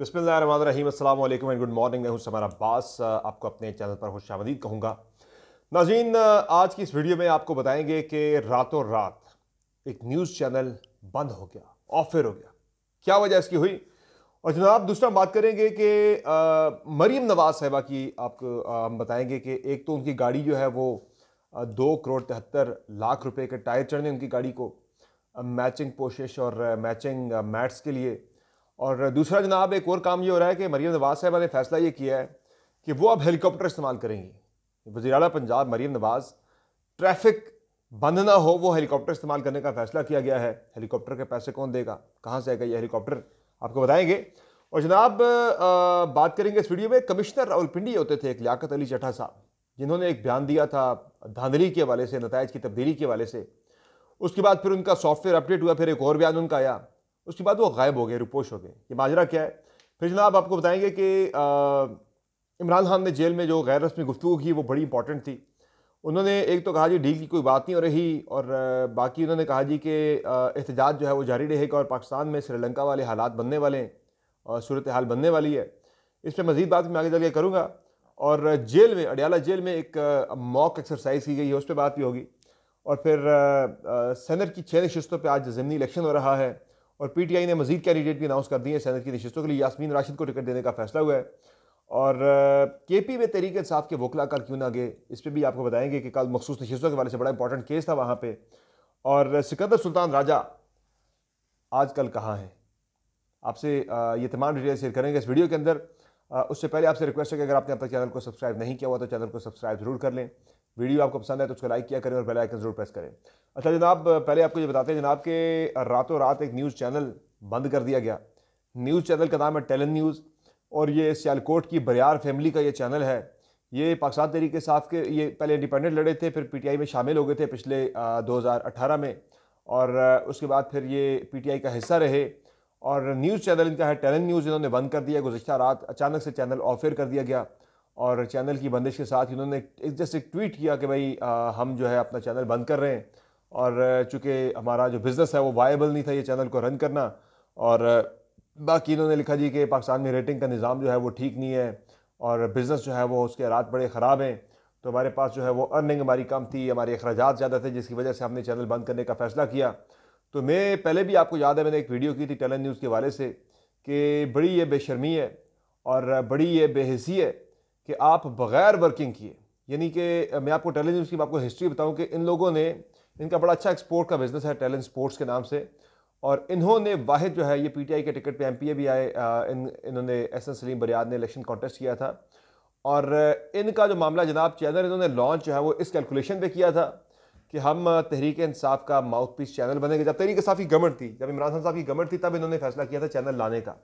बिसमीम and good morning मैं हूं समर अब्बास आपको अपने चैनल पर खुश आमदीद कहूँगा नाजीन आज की इस वीडियो में आपको बताएंगे कि रातों रात एक न्यूज़ चैनल बंद हो गया ऑफ हो गया क्या वजह इसकी हुई और जनाब दूसरा बात करेंगे कि मरीम नवाज़ साहबा की आपको हम बताएंगे कि एक तो उनकी गाड़ी जो है वो दो करोड़ तिहत्तर लाख रुपये के टायर चढ़ने उनकी गाड़ी को मैचिंग पोशिश और मैचिंग मैट्स के लिए और दूसरा जनाब एक और काम ये हो रहा है कि मरीम नवाज़ साहब ने फैसला ये किया है कि वो अब हेलीकॉप्टर इस्तेमाल करेंगी वजी अला पंजाब मरीम नवाज़ ट्रैफिक बंद ना हो वो हेलीकॉप्टर इस्तेमाल करने का फैसला किया गया है हेलीकॉप्टर के पैसे कौन देगा कहाँ से आएगा ये हेलीकॉप्टर आपको बताएंगे और जनाब बात करेंगे इस वीडियो में कमिश्नर राहुल पिंडी होते थे एक लियाकत अली चटा साहब जिन्होंने एक बयान दिया था धांधली के हवाले से नतज की तब्दीली के हवाले से उसके बाद फिर उनका सॉफ्टवेयर अपडेट हुआ फिर एक और बयान उनका आया उसके बाद वो गायब हो गए रुपोश हो गए ये माजरा क्या है फिर जनाब आपको बताएंगे कि इमरान खान ने जेल में जो गैर रस्मी गुफ्तु की वो बड़ी इंपॉर्टेंट थी उन्होंने एक तो कहा जी डील की कोई बात नहीं हो रही और बाकी उन्होंने कहा जी कि एहतजाज जो है वो जारी रहेगा और पाकिस्तान में श्रीलंका वाले हालात बनने वाले हैं और सूरत हाल बनने वाली है इस पर मज़ीद बात मैं आगे चल के करूँगा और जेल में अडयाला जेल में एक मॉक एक्सरसाइज की गई है उस पर बात भी होगी और फिर सेनेट की छः नशस्तों पर आज ज़मनी इलेक्शन हो रहा है और पीटीआई ने मजीद कैंडिडेट भी अनाउंस कर दिए हैं सैनत की नशस्तों के लिए यासमीन राशिद को टिकट देने का फैसला हुआ है और के पी में तहरीक साफ़ के वकला कल क्यों ना गए इस पर भी आपको बताएंगे कि कल मखसूस नशस्तों के वाले से बड़ा इंपॉर्टेंट केस था वहाँ पर और सिकंदर सुल्तान राजा आज कल कहाँ हैं आपसे ये तमाम डिटेल शेयर करेंगे इस वीडियो के अंदर उससे पहले आपसे रिक्वेस्ट है कि अगर आपने अपने चैनल को सब्सक्राइब नहीं किया हुआ तो चैनल को सब्सक्राइब ज़रूर कर लें वीडियो आपको पसंद है तो उसको लाइक किया करें और बेल आइकन जरूर प्रेस करें अच्छा जनाब पहले आपको ये बताते हैं जनाब के रातों रात एक न्यूज़ चैनल बंद कर दिया गया न्यूज़ चैनल का नाम है टेलन न्यूज़ और ये सियालकोट की बरियार फैमिली का ये चैनल है ये पाकिस्तान तहरीक साफ के ये पहले इंडिपेंडेंट लड़े थे फिर पीटीआई में शामिल हो गए थे पिछले दो हज़ार अठारह में और उसके बाद फिर ये पी का हिस्सा रहे और न्यूज़ चैनल इनका है टेलन न्यूज़ इन्होंने बंद कर दिया गुजशत रात अचानक से चैनल ऑफेयर कर दिया गया और चैनल की बंदिश के साथ इन्होंने जस्ट एक ट्वीट किया कि भाई हम जो है अपना चैनल बंद कर रहे हैं और चूँकि हमारा जो बिज़नेस है वो वायबल नहीं था ये चैनल को रन करना और बाकी इन्होंने लिखा जी कि पाकिस्तान में रेटिंग का निज़ाम जो है वो ठीक नहीं है और बिज़नेस जो है वो उसके हालात बड़े ख़राब हैं तो हमारे पास जो है वो अर्निंग हमारी कम थी हमारे अखराज ज़्यादा थे जिसकी वजह से हमने चैनल बंद करने का फ़ैसला किया तो मैं पहले भी आपको याद है मैंने एक वीडियो की थी टेलन न्यूज़ के हवाले से कि बड़ी ये बेशर्मी है और बड़ी ये बेहसी है कि आप बग़ैर वर्किंग किए यानी कि मैं आपको टैलेंट की आपको हिस्ट्री बताऊं कि इन लोगों ने इनका बड़ा अच्छा एक्सपोर्ट का बिज़नेस है टैलेंट स्पोर्ट्स के नाम से और इन्होंने वाहिद जो है ये पीटीआई के टिकट पे एमपीए भी आए इन इन्होंने एस एन सलीम बरियाद ने इलेक्शन कॉन्टेस्ट किया था और इनका जो मामला जनाब चैनल इन्होंने लॉन्च जो है वो इस कैलकुलेशन पे किया था कि हम तहरीक इंसाफ का माउथ पीस चैनल बनेंगे जब तहरीक इंसाफ की गवर्नमेंट थी जब इमरान खान साहब की गवर्नमेंट थी तब इन्होंने फैसला किया था चैनल लाने का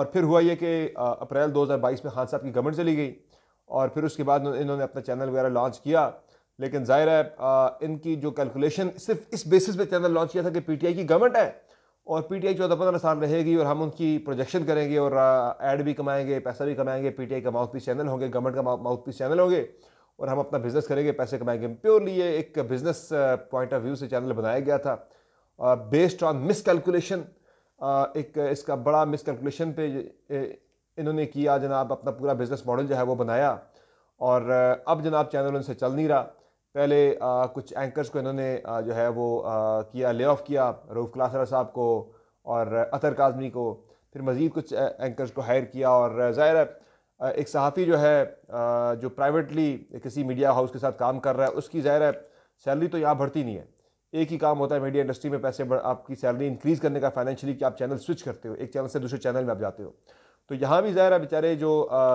और फिर हुआ ये कि अप्रैल दो में खान साहब की गवर्नमेंट चली गई और फिर उसके बाद इन्होंने अपना चैनल वगैरह लॉन्च किया लेकिन जाहिर है आ, इनकी जो कैलकुलेशन सिर्फ इस बेसिस पे चैनल लॉन्च किया था कि पीटीआई की गवर्नमेंट है और पीटीआई चौदह पंद्रह साल रहेगी और हम उनकी प्रोजेक्शन करेंगे और ऐड भी कमाएंगे पैसा भी कमाएंगे पीटीआई का माउथ पीस चैनल होंगे गवर्नमेंट का माउथ पीस चैनल होंगे और हम अपना बिज़नेस करेंगे पैसे कमाएंगे प्योरली ये एक बिज़नेस पॉइंट ऑफ व्यू से चैनल बनाया गया था बेस्ड ऑन मिस कैलकुलेशन एक इसका बड़ा मिस कैलकुलेशन पे इन्होंने किया जनाब अपना पूरा बिज़नेस मॉडल जो है वो बनाया और अब जनाब चैनल उनसे चल नहीं रहा पहले आ, कुछ एंकर्स को इन्होंने जो है वो आ, किया ले ऑफ़ किया रऊफ़ क्लासरा साहब को और अतर काजमी को फिर मज़ीद कुछ एंकर्स को हायर किया और ज़ाहिर है एक सहाफ़ी जो है जो प्राइवेटली किसी मीडिया हाउस के साथ काम कर रहा है उसकी ज़ाहिर है सैलरी तो यहाँ बढ़ती नहीं है एक ही काम होता है मीडिया इंडस्ट्री में पैसे आपकी सैलरी इंक्रीज़ करने का फाइनेंशियली कि आप चैनल स्विच करते हो एक चैनल से दूसरे चैनल में आप जाते हो तो यहाँ भी ज़ाहिर है बेचारे जो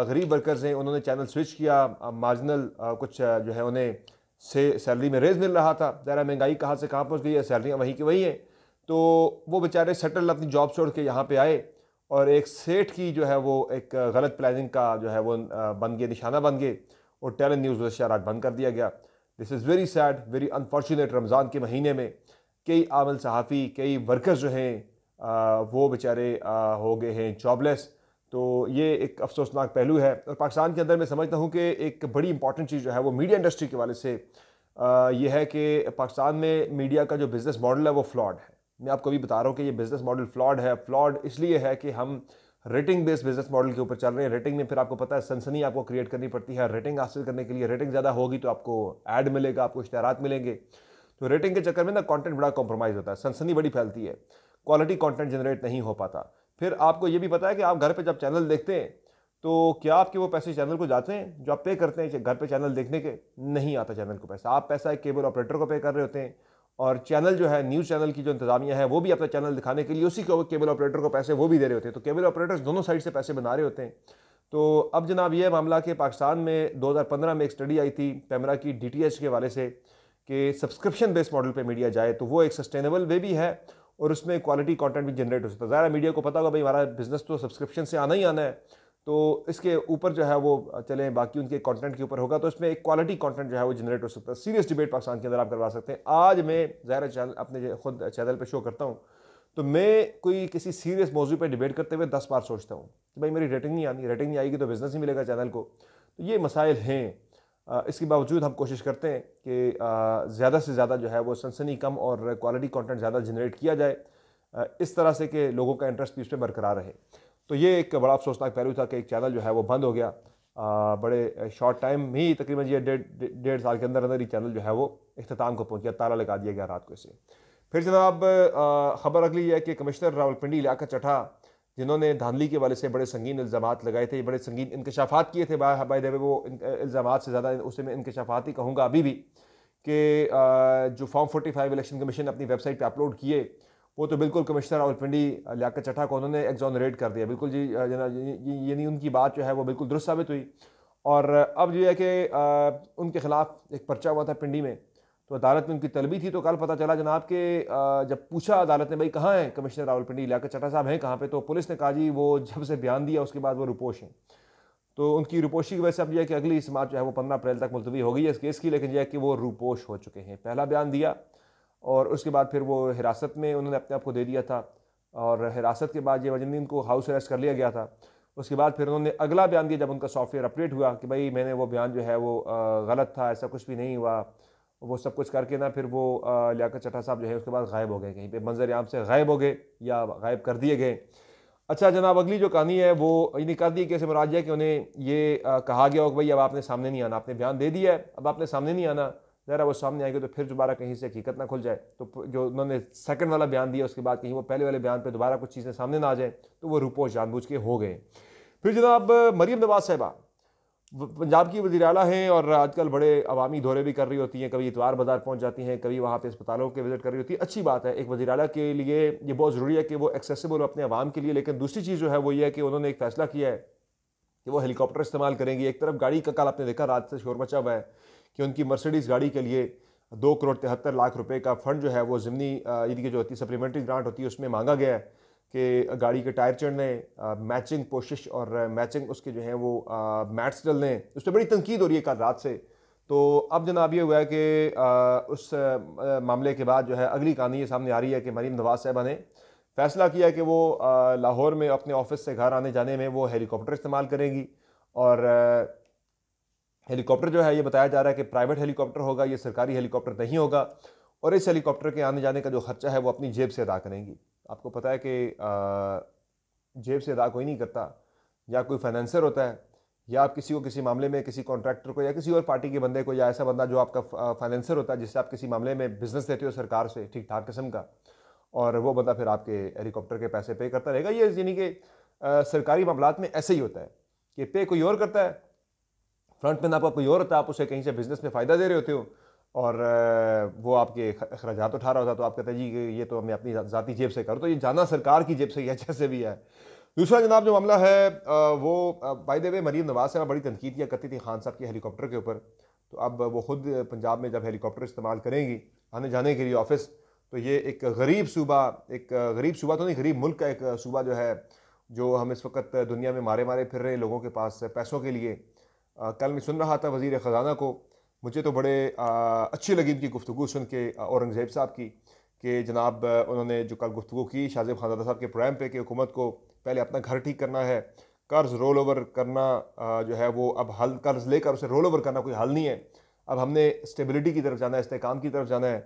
गरीब वर्कर्स हैं उन्होंने चैनल स्विच किया मार्जिनल कुछ जो है उन्हें से सैलरी में रेज मिल रहा था ज़रा महंगाई कहाँ से कहाँ पहुँच गई है सैलरियाँ वहीं की वहीं हैं तो वो बेचारे सेटल अपनी जॉब छोड़ के यहाँ पर आए और एक सेठ की जो है वो एक गलत प्लानिंग का जो है वो बन गए निशाना बन गए और टेलन न्यूज़ वशर बंद कर दिया गया this is very sad very unfortunate Ramzan के महीने में कई आमल सहाफ़ी कई वर्कर्स जो हैं वो बेचारे हो गए हैं जॉबलेस तो ये एक अफसोसनाक पहलू है और पाकिस्तान के अंदर मैं समझता हूँ कि एक बड़ी इंपॉर्टेंट चीज़ जो है वो मीडिया इंडस्ट्री के वाले से यह है कि पाकिस्तान में मीडिया का जो बिज़नेस मॉडल है वो फ्लॉड है मैं आपको भी बता रहा हूँ कि ये बिज़नेस मॉडल फ्लॉड है फ्लॉड इसलिए है कि हम रेटिंग बेस्ड बिजनेस मॉडल के ऊपर चल रहे हैं रेटिंग में फिर आपको पता है सनसनी आपको क्रिएट करनी पड़ती है रेटिंग हासिल करने के लिए रेटिंग ज़्यादा होगी तो आपको ऐड मिलेगा आपको इश्तहार मिलेंगे तो रेटिंग के चक्कर में ना कंटेंट बड़ा कॉम्प्रोमाइज़ होता है सनसनी बड़ी फैलती है क्वालिटी कंटेंट जनरेट नहीं हो पाता फिर आपको ये भी पता है कि आप घर पे जब चैनल देखते हैं तो क्या आपके वो पैसे चैनल को जाते हैं जो आप पे करते हैं घर पे चैनल देखने के नहीं आता चैनल को पैसा आप पैसा एक केबल ऑपरेटर को पे कर रहे होते हैं और चैनल जो है न्यूज़ चैनल की जो इंतजामिया है वो भी अपना चैनल दिखाने के लिए उसी को केबल ऑपरेटर को पैसे वो भी दे रहे होते हैं तो केबल ऑपरेटर्स दोनों साइड से पैसे बना रहे होते हैं तो अब जनाब यह मामला कि पाकिस्तान में 2015 में एक स्टडी आई थी पैमरा की डीटीएच के वाले से कि सब्सक्रिप्शन बेस्ड मॉडल पे मीडिया जाए तो वो एक सस्टेनेबल वे भी है और उसमें क्वालिटी कंटेंट भी जनरेट हो सकता है ज़्यादा मीडिया को पता होगा भाई हमारा बिज़नेस तो सब्सक्रिप्शन से आना ही आना है तो इसके ऊपर जो है वो चलें बाकी उनके कंटेंट के ऊपर होगा तो इसमें एक क्वालिटी कंटेंट जो है वो जनरेट हो सकता है सीरियस डिबेट पाकिस्तान के अंदर आप करवा सकते हैं आज मैं ज़ाहिर चैनल अपने खुद चैनल पर शो करता हूँ तो मैं कोई किसी सीरियस मौजू पर डिबेट करते हुए दस बार सोचता हूँ कि भाई मेरी रेटिंग नहीं आनी रेटिंग नहीं आएगी तो बिज़नेस ही मिलेगा चैनल को तो ये मसाइल हैं इसके बावजूद हम कोशिश करते हैं कि ज़्यादा से ज़्यादा जो है वो सनसनी कम और क्वालिटी कंटेंट ज़्यादा जनरेट किया जाए इस तरह से कि लोगों का इंटरेस्ट भी उस पर बरकरार रहे तो ये एक बड़ा अफसोसनाक पहलू था कि एक चैनल जो है वो बंद हो गया आ, बड़े शॉर्ट टाइम ही तकरीबन ये डेढ़ डेढ़ साल के अंदर अंदर ही चैनल जो है वो अख्ताम को पहुँच गया ताला लगा दिया गया रात को इसे फिर जनाब खबर अगली है कि कमिश्नर रावलपिंडी इलाका चटा जिन्होंने धांधली के वाले से बड़े संगीन इल्ज़ाम लगाए थे बड़े संगीन इंकशाफात किए थे बाय देवे वो इल्ज़ाम से ज़्यादा उसे मैं इंकशाफात ही कहूँगा अभी भी कि जो form forty five election commission अपनी वेबसाइट पर अपलोड किए वो तो बिल्कुल कमिश्नर रावलपिंडी लियाकत चटा को उन्होंने एग्जॉनरेट कर दिया बिल्कुल जी जना यानी उनकी बात जो है वो बिल्कुल दुरुस्त साबित हुई और अब जो है कि उनके ख़िलाफ़ एक पर्चा हुआ था पिंडी में तो अदालत में उनकी तलबी थी तो कल पता चला जनाब के जब पूछा अदालत ने भाई कहाँ हैं कमिश्नर रावलपिंडी इलाके चटा साहब हैं कहाँ पे तो पुलिस ने कहा जी वो जब से बयान दिया उसके बाद वो रुपोश हैं तो उनकी रुपोशी की वजह से अब यह कि अगली समाज जो है वो पंद्रह अप्रैल तक मुलतवी हो गई है इस केस की लेकिन यह है कि वो रुपोश हो चुके हैं पहला बयान दिया और उसके बाद फिर वो हिरासत में उन्होंने अपने आप को दे दिया था और हिरासत के बाद ये वजनुद्दीन को हाउस अरेस्ट कर लिया गया था उसके बाद फिर उन्होंने अगला बयान दिया जब उनका सॉफ्टवेयर अपडेट हुआ कि भाई मैंने वो बयान जो है वो गलत था ऐसा कुछ भी नहीं हुआ वो सब कुछ करके ना फिर वो लियाकत चटा साहब जो है उसके बाद गायब हो गए कहीं पे मंजर आम से गायब हो गए या गायब कर दिए गए अच्छा जनाब अगली जो कहानी है वो यानी कर दी कैसे मराज है कि उन्हें ये आ, कहा गया कि भाई अब आपने सामने नहीं आना आपने बयान दे दिया है अब आपने सामने नहीं आना ज़रा वो सामने आएंगे तो फिर दोबारा कहीं से हकीकत ना खुल जाए तो जो उन्होंने सेकंड वाला बयान दिया उसके बाद कहीं वो पहले वाले बयान पर दोबारा कुछ चीज़ें सामने ना आ जाए तो वो रुपो जानबूझ के हो गए फिर जनाब मरीम नवाज साहबा पंजाब की वजी अला हैं और आजकल बड़े अवामी दौरे भी कर रही होती हैं कभी इतवार बाज़ार पहुंच जाती हैं कभी वहाँ पे अस्पतालों के विज़िट कर रही होती है अच्छी बात है एक वजी अला के लिए ये बहुत ज़रूरी है कि वो एक्सेसिबल हो अपने आवाम के लिए लेकिन दूसरी चीज़ जो है वो ये है कि उन्होंने एक फ़ैसला किया है कि वो हेलीकॉप्टर इस्तेमाल करेंगी एक तरफ गाड़ी का कल आपने देखा रात से शोर मचा हुआ है कि उनकी मर्सडीज़ गाड़ी के लिए दो करोड़ तिहत्तर लाख रुपये का फंड जो है वो ज़मनी ईद की जो होती है सप्लीमेंट्री ग्रांट होती है उसमें मांगा गया है कि गाड़ी के टायर चढ़ लें मैचिंग कोशिश और मैचिंग उसके जो हैं वो मैट्स डल लें उस पर बड़ी तनकीद हो रही है कल रात से तो अब जनाब ये हुआ है कि उस मामले के बाद जो है अगली कहानी ये सामने आ रही है कि मरीम नवाज साहबा ने फैसला किया कि वो लाहौर में अपने ऑफिस से घर आने जाने में वो हेलीकॉप्टर इस्तेमाल करेंगी और हेलीकॉप्टर जो है ये बताया जा रहा है कि प्राइवेट हेलीकॉप्टर होगा ये सरकारी हेलीकॉप्टर नहीं होगा और इस हेलीकॉप्टर के आने जाने का जो खर्चा है वो अपनी जेब से अदा करेंगी आपको पता है कि जेब से अदा कोई नहीं करता या कोई फाइनेंसर होता है या आप किसी को किसी मामले में किसी कॉन्ट्रैक्टर को या किसी और पार्टी के बंदे को या ऐसा बंदा जो आपका फाइनेंसर होता है जिससे आप किसी मामले में बिजनेस देते हो सरकार से ठीक ठाक किस्म का और वो बंदा फिर आपके हेलीकॉप्टर के पैसे पे करता रहेगा ये यानी कि सरकारी मामला में ऐसे ही होता है कि पे कोई और करता है फ्रंट में ना आपका कोई और होता है आप उसे कहीं से बिजनेस में फ़ायदा दे रहे होते हो और वो आपके अखराज उठा रहा होता तो आप कहते हैं जी ये तो मैं अपनी ज़ाती जेब से करूँ तो ये जाना सरकार की जेब से या जैसे भी है दूसरा जनाब जो मामला है वो बाई देवे वे मरीम नवाज साहब बड़ी तनकीद किया करती थी खान साहब के हेलीकॉप्टर के ऊपर तो अब वो खुद पंजाब में जब हेलीकॉप्टर इस्तेमाल करेंगी आने जाने के लिए ऑफिस तो ये एक गरीब सूबा एक गरीब सूबा तो नहीं गरीब मुल्क का एक सूबा जो है जो हम इस वक्त दुनिया में मारे मारे फिर रहे लोगों के पास पैसों के लिए कल मैं सुन रहा था वज़ी ख़जाना को मुझे तो बड़े आ, अच्छी लगी इनकी गुफ्तु सुन के औरंगज़ेब साहब की कि जनाब उन्होंने जो कल गुफ्तु की शाहजेब खानजादा साहब के प्रोग्राम पे कि हुकूमत को पहले अपना घर ठीक करना है कर्ज रोल ओवर करना जो है वो अब हल कर्ज लेकर उसे रोल ओवर करना कोई हल नहीं है अब हमने स्टेबिलिटी की तरफ जाना है इस्तेकाम की तरफ जाना है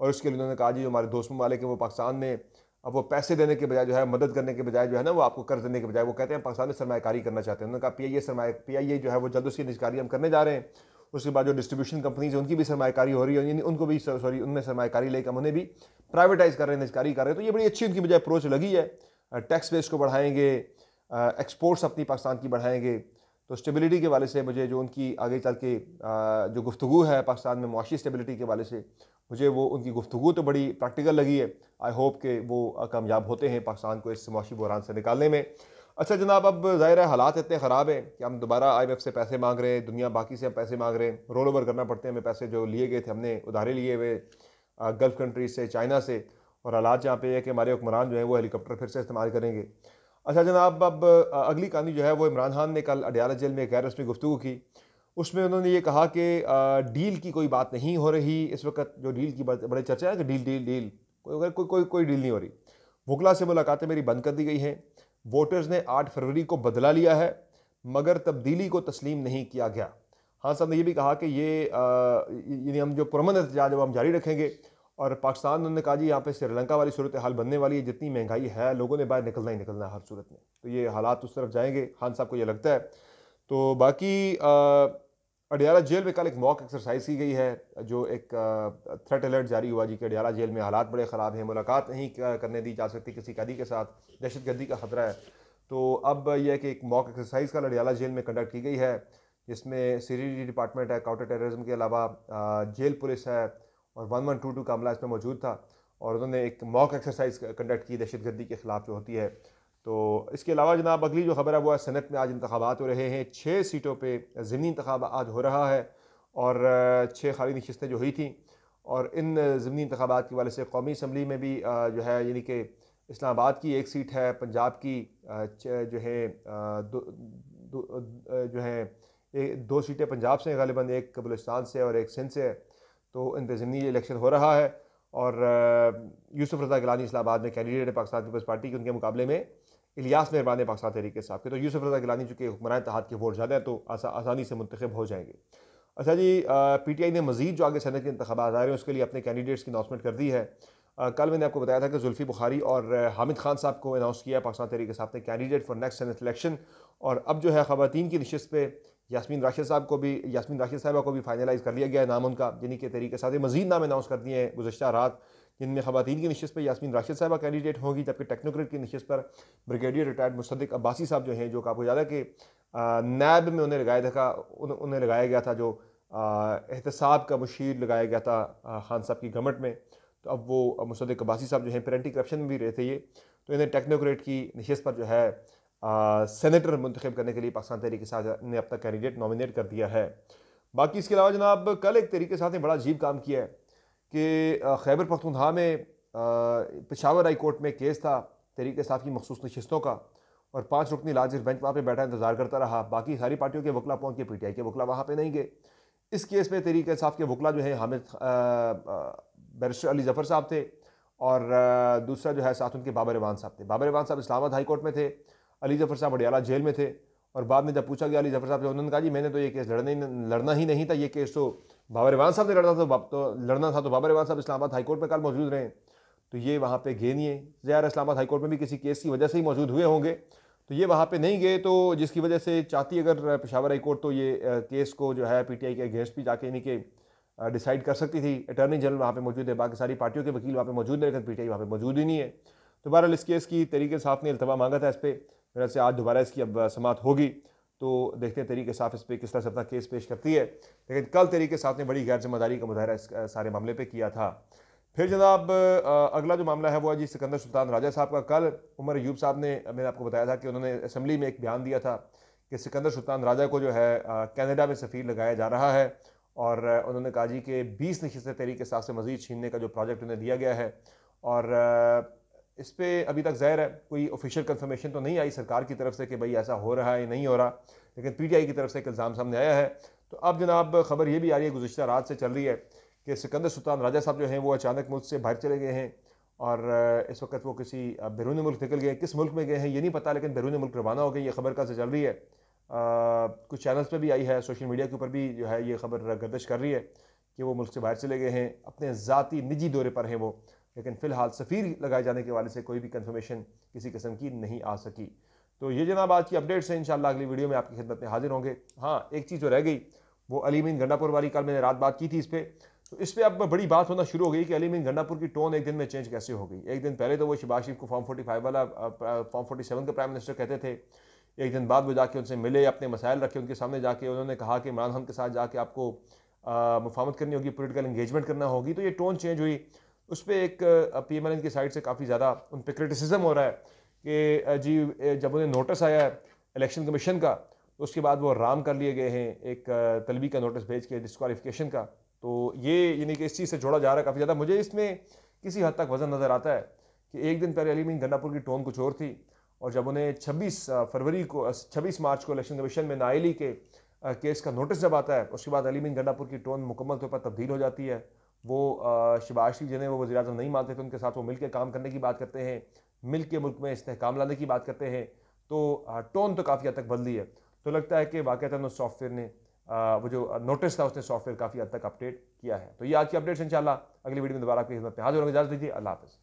और उसके लिए उन्होंने कहा जी हमारे दोस्त ममालिक हैं वो पाकिस्तान में अब वो पैसे देने के बजाय जो है मदद करने के बजाय जो है ना वो आपको कर्ज देने के बजाय वो कहते हैं पाकिस्तान में सरमाकारी करना चाहते हैं उन्होंने कहा P I A सरमाया P I ए जो है वो जल्द उसकी निजकारी हम करने जा रहे हैं उसके बाद जो डिस्ट्रीब्यूशन कंपनीज उनकी भी सरमाकारी हो रही है यानी उनको भी सॉरी उनमें सरमाकारी लेकर हम उन्हें भी प्राइवेटाइज कर रहे हैं निजकारी कर रहे हैं तो ये बड़ी अच्छी उनकी मुझे अप्रोच लगी है टैक्स बेस को बढ़ाएंगे एक्सपोर्ट्स अपनी पाकिस्तान की बढ़ाएंगे तो स्टेबिलिटी के वाले से मुझे जो उनकी आगे चल के जो गुफ्तु है पाकिस्तान में मुशी स्टेबिलिटी के वाले से मुझे वो उनकी गुफ्तु तो बड़ी प्रैक्टिकल लगी है आई होप कि वो कामयाब होते हैं पाकिस्तान को इस मुआशी बहरान से निकालने में अच्छा जनाब अब ज़ाहिर है हालात इतने ख़राब हैं कि हम दोबारा आई से पैसे मांग रहे हैं दुनिया बाकी से हम पैसे मांग रहे हैं रोल ओवर करना पड़ते हैं हमें पैसे जो लिए गए थे हमने उधारे लिए हुए गल्फ़ कंट्रीज से चाइना से और हालात यहाँ पे है कि हमारे हुक्मरान जो है वो हेलीकॉप्टर फिर से इस्तेमाल करेंगे अच्छा जनाब अब अगली कहानी जो है वो इमरान खान ने कल अडियाला जेल में गैर रस्मी गुफ्तु की उसमें उन्होंने ये कहा कि डील की कोई बात नहीं हो रही इस वक्त जो डील की बड़े चर्चा है कि डील डील डील कोई कोई कोई कोई डील नहीं हो रही वकला से मुलाकातें मेरी बंद कर दी गई हैं वोटर्स ने 8 फरवरी को बदला लिया है मगर तब्दीली को तस्लीम नहीं किया गया हाँ साहब ने यह भी कहा कि ये यानी हम जो पुरमन एहतजाज हम जारी रखेंगे और पाकिस्तान उन्होंने कहा जी यहाँ पे श्रीलंका वाली सूरत हाल बनने वाली है जितनी महंगाई है लोगों ने बाहर निकलना ही निकलना है हर सूरत में तो ये हालात उस तरफ जाएंगे खान हाँ, साहब को ये लगता है तो बाकी आ, अडियाला जेल में कल एक मॉक एक्सरसाइज की गई है जो एक थ्रेट अलर्ट जारी हुआ जी कि अडियाला जेल में हालात बड़े ख़राब हैं मुलाकात नहीं करने दी जा सकती किसी कैदी के साथ दहशत गर्दी का ख़तरा है तो अब यह कि एक मॉक एक्सरसाइज कल अडियाला जेल में कंडक्ट की गई है जिसमें सीरीडी डिपार्टमेंट है काउंटर टेररिज्म के अलावा जेल पुलिस है और वन वन टू टू का अमला इसमें मौजूद था और उन्होंने एक मॉक एक्सरसाइज कंडक्ट की दहशत गर्दी के ख़िलाफ़ जो होती है तो इसके अलावा जनाब अगली जो खबर है वो है सनत में आज इंतबात हो रहे हैं छः सीटों पर ज़मनी इंतब आज हो रहा है और छः खाली नशस्तें जो हुई थी और इन ज़मनी इंतबात के वाले से कौमी इसम्बली में भी जो है यानी कि इस्लामाबाद की एक सीट है पंजाब की जो है दो, दो, जो है एक दो सीटें पंजाब से हैं गालिबा एक बलुस्तान से और एक सिंध से है तो इन पर ज़मीनी इलेक्शन हो रहा है और यूसुफ रजा गलानी इस्लाबाद में कैंडिडेट है पाकिस्तान पीपल्स पार्टी के उनके मुकाबले में इलियास मेहरबान है पाकिस्तान तहरीक साहब के तो यूसुफ रजा गिलानी चूँकि हुक्मरान तहत के वोट ज़्यादा है तो आसा, आसानी से मुंतब हो जाएंगे अच्छा जी पी टी आई ने मजीद जो आगे सनत के इंतबात आ रहे हैं उसके लिए अपने कैंडिडेट्स की अनाउंसमेंट कर दी है आ, कल मैंने आपको बताया था कि जुल्फी बुखारी और हामिद खान साहब को अनाउंस किया है पाकिस्तान तहरीक साहब ने candidate for next senate election और अब जो है खातन की नशस्त पे यासमीन राशिद साहब को भी यासमीन राशिद साहबा को भी फाइनलाइज़ कर लिया गया है नाम उनका यानी के तरीके साथ मजीद नाम अनाउंस कर दिए हैं गुजशत रात जिनमें खवतिन की नशस्त पर यासमीन राशिद साहबा कैंडिडेट होंगी जबकि टेक्नोक्रेट की नशस्त पर ब्रिगेडियर रिटायर्ड मुस्तक अब्बासी साहब जो हैं जो काफ़ी ज्यादा के नैब में उन्हें लगाया था उन्हें लगाया गया था जो एहतसाब का मुशीर लगाया गया था खान साहब की गवर्नमेंट में तो अब वो मुस्तक अब्बासी साहब जो हैं एंटी करप्शन में भी रहे थे ये तो इन्हें टेक्नोक्रेट की नशस्त पर जो है सैनिटर मंतखब करने के लिए पाकिस्तान तहरीक साथ ने अपना कैंडिडेट नामिनेट कर दिया है बाकी इसके अलावा जनाब कल एक तरीके साथ ने बड़ा अजीब काम किया है कि खैबर पख्तनख्वा में पेशावर हाई कोर्ट में केस था तहरीक साहब की मखसूस नशस्तों का और पाँच रुकनी लाजिर बेंच वहाँ पर बैठा इंतजार करता रहा बाकी सारी पार्टियों के वकला पहुँच के पीटीआई के वकला वहाँ पर नहीं गए इस केस में तहरीक साहब के वकला जो है हामिद बैरिस्टर अली जफ़र साहब थे और दूसरा जो है साथ उनके बाबर रवान साहब थे बाबर रवान साहब इस्लामाबाद हाई कोर्ट में थे अली जफ़र साहब अडियाला जेल में थे और बाद में जब पूछा गया अली जफ़र साहब से उन्होंने कहा जी मैंने तो ये केस लड़ने लड़ना ही नहीं था ये केस तो बाबा रिवान साहब ने लड़ना था तो, तो लड़ना था तो बाबा रिवान साहब इस्लामाबाद हाईकोर्ट में कल मौजूद रहे तो ये वहाँ पर गए नहीं है ज़्यादा इस्लामाबाद हाईकोर्ट में भी किसी केस की वजह से ही मौजूद हुए होंगे तो ये वहाँ पे नहीं गए तो जिसकी वजह से चाहती अगर पेशावर हाईकोर्ट तो ये केस को जो है पीटीआई के अगेंस्ट भी जाके इन्हीं के डिसाइड कर सकती थी अटर्नी जनरल वहाँ पे मौजूद है बाकी सारी पार्टियों के वकील वहाँ पे मौजूद है लेकिन पीटीआई वहाँ पे मौजूद ही नहीं है तो बहरहाल इस केस की तरीके साहब ने अल्तवा मांगा था इस पर मेरे से आज दोबारा इसकी अब समात होगी तो देखते हैं तरीके साफ इस पर किस तरह से अपना केस पेश करती है लेकिन कल तरीके साफ ने बड़ी गैर जिम्मेदारी का मुजाहरा इस सारे मामले पर किया था फिर जनाब अगला जो मामला है वो है जी सिकंदर सुल्तान राजा साहब का कल उमर यूब साहब ने मैंने आपको बताया था कि उन्होंने असम्बली में एक बयान दिया था कि सिकंदर सुल्तान राजा को जो है कनाडा में सफ़ीर लगाया जा रहा है और उन्होंने कहा जी कि बीस नशीसें तहरीक साहब से मजीद छीनने का जो प्रोजेक्ट उन्हें दिया गया है और इस पर अभी तक ज़ाहिर है कोई ऑफिशियल कन्फर्मेशन तो नहीं आई सरकार की तरफ से कि भाई ऐसा हो रहा है नहीं हो रहा लेकिन पीटीआई की तरफ से एक इल्ज़ाम सामने आया है तो अब जनाब खबर ये भी आ रही है गुजशत रात से चल रही है कि सिकंदर सुल्तान राजा साहब जो हैं वो अचानक मुल्क से बाहर चले गए हैं और इस वक्त वो किसी बैरून मुल्क निकल गए किस मुल्क में गए हैं ये नहीं पता लेकिन बैरून मुल्क रवाना हो गए ये खबर कल से चल रही है आ, कुछ चैनल्स पर भी आई है सोशल मीडिया के ऊपर भी जो है ये खबर गर्दश कर रही है कि वो मुल्क से बाहर चले गए हैं अपने ज़ाती निजी दौरे पर हैं वो लेकिन फ़िलहाल सफ़ीर लगाए जाने के वाले से कोई भी कन्फर्मेशन किसी किस्म की नहीं आ सकी तो ये जनाब आज की अपडेट्स हैं इन अगली वीडियो में आपकी खिदमत में हाजिर होंगे हाँ एक चीज़ जो रह गई वो अलीमीन गंडापुर वाली कल मैंने रात बात की थी इस पर तो इस पर अब बड़ी बात होना शुरू हो गई कि अलीमीन गंडापुर की टोन एक दिन में चेंज कैसे हो गई एक दिन पहले तो वो शबाज शरीफ को फॉर्म फोर्टी फाइव वाला फॉर्म फोर्टी सेवन का प्राइम मिनिस्टर कहते थे एक दिन बाद वो जाके उनसे मिले अपने मसाइल रखे उनके सामने जाके उन्होंने कहा कि इमरान खान के साथ जाके आपको मुफामत करनी होगी पोलिटिकल इंगेजमेंट करना होगी तो ये टोन चेंज हुई उस पर एक पी एम एन की साइड से काफ़ी ज़्यादा उन पर क्रिटिसिज्म हो रहा है कि जी जब उन्हें नोटिस आया है इलेक्शन कमीशन का तो उसके बाद वो राम कर लिए गए हैं एक तलबी का नोटिस भेज के डिसकॉलीफिकेशन का तो ये यानी कि इस चीज़ से जोड़ा जा रहा है काफ़ी ज़्यादा मुझे इसमें किसी हद तक वजन नज़र आता है कि एक दिन पहले अली मीन गन्नापुर की टोन कुछ और थी और जब उन्हें 26 फरवरी को 26 मार्च को इलेक्शन कमीशन में नाइली के केस का नोटिस जब आता है उसके बाद अली मीन गन्नापुर की टोन मुकम्मल तौर पर तब्दील हो जाती है वो शिवाश्री जिन्हें वो वजी अजम नहीं मानते थे तो उनके साथ वो मिलकर काम करने की बात करते हैं मिल के मुल्क में इस्तेकाम लाने की बात करते हैं तो टोन तो काफ़ी हद तक बदली है तो लगता है कि वाक़ता उस सॉफ्टवेयर ने वो जो नोटिस था उसने सॉफ्टवेयर काफ़ी हद तक अपडेट किया है तो ये आज की अपडेट्स इंशाल्लाह अगली वीडियो में दोबारा आपकी खिदमत में हाजिर होंगे इजाजत दीजिए अल्लाह हाफ़